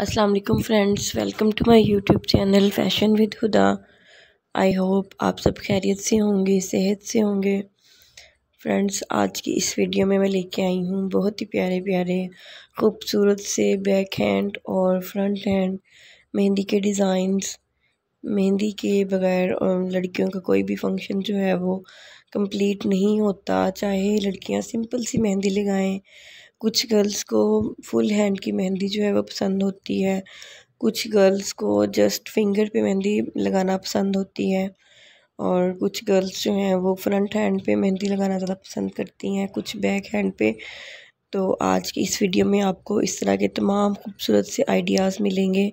अस्सलाम वालेकुम friends welcome to my YouTube channel fashion with Huda I hope आप सब खैरियत से होंगे सेहत से होंगे फ्रेंड्स आज की इस वीडियो में मैं लेके आई हूँ बहुत ही प्यारे प्यारे खूबसूरत से बैक हैंड और फ्रंट हैंड मेहंदी के डिज़ाइंस मेहंदी के बगैर लड़कियों का कोई भी फंक्शन जो है वो कंप्लीट नहीं होता चाहे लड़कियां सिंपल सी मेहंदी लगाएं कुछ गर्ल्स को फुल हैंड की मेहंदी जो है वो पसंद होती है कुछ गर्ल्स को जस्ट फिंगर पे मेहंदी लगाना पसंद होती है और कुछ गर्ल्स जो हैं वो फ्रंट हैंड पे मेहंदी लगाना ज़्यादा पसंद करती हैं कुछ बैक हैंड पे तो आज की इस वीडियो में आपको इस तरह के तमाम खूबसूरत से आइडियाज़ मिलेंगे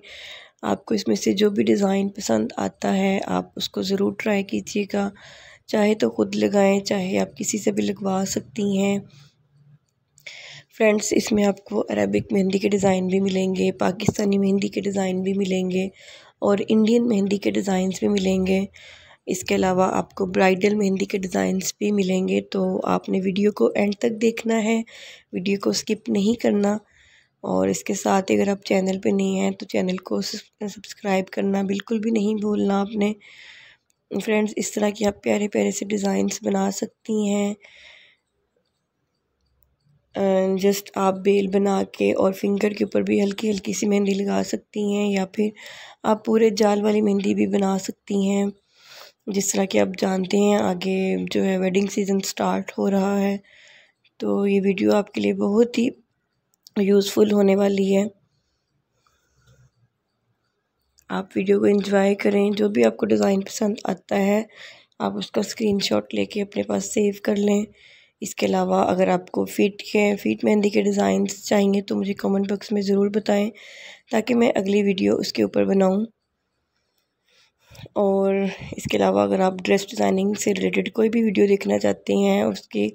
आपको इसमें से जो भी डिज़ाइन पसंद आता है आप उसको ज़रूर ट्राई कीजिएगा चाहे तो ख़ुद लगाएं चाहे आप किसी से भी लगवा सकती हैं फ्रेंड्स इसमें आपको अरेबिक मेहंदी के डिज़ाइन भी मिलेंगे पाकिस्तानी मेहंदी के डिज़ाइन भी मिलेंगे और इंडियन मेहंदी के डिज़ाइंस भी मिलेंगे इसके अलावा आपको ब्राइडल मेहंदी के डिज़ाइंस भी मिलेंगे तो आपने वीडियो को एंड तक देखना है वीडियो को स्किप नहीं करना और इसके साथ अगर आप चैनल पे नहीं हैं तो चैनल को सब्सक्राइब करना बिल्कुल भी नहीं भूलना आपने फ्रेंड्स इस तरह की आप प्यारे प्यारे से डिज़ाइंस बना सकती हैं जस्ट आप बेल बना के और फिंगर के ऊपर भी हल्की हल्की सी मेहंदी लगा सकती हैं या फिर आप पूरे जाल वाली मेहंदी भी बना सकती हैं जिस तरह कि आप जानते हैं आगे जो है वेडिंग सीज़न स्टार्ट हो रहा है तो ये वीडियो आपके लिए बहुत ही यूज़फुल होने वाली है आप वीडियो को एंजॉय करें जो भी आपको डिज़ाइन पसंद आता है आप उसका स्क्रीनशॉट लेके अपने पास सेव कर लें इसके अलावा अगर आपको फ़ीट के फ़ीट मेहंदी के डिज़ाइन चाहिए तो मुझे कमेंट बॉक्स में ज़रूर बताएं ताकि मैं अगली वीडियो उसके ऊपर बनाऊं और इसके अलावा अगर आप ड्रेस डिज़ाइनिंग से रिलेटेड कोई भी वीडियो देखना चाहते हैं उसके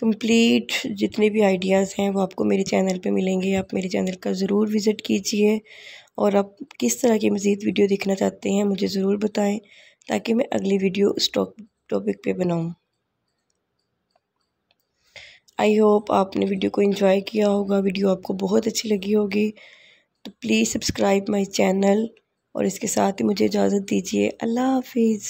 कंप्लीट जितने भी आइडियाज़ हैं वो आपको मेरे चैनल पर मिलेंगे आप मेरे चैनल का ज़रूर विज़िट कीजिए और आप किस तरह की मज़ीद वीडियो देखना चाहते हैं मुझे ज़रूर बताएँ ताकि मैं अगली वीडियो उस टॉपिक पर बनाऊँ आई होप आपने वीडियो को इन्जॉय किया होगा वीडियो आपको बहुत अच्छी लगी होगी तो प्लीज़ सब्सक्राइब माई चैनल और इसके साथ ही मुझे इजाज़त दीजिए अल्लाह हाफिज़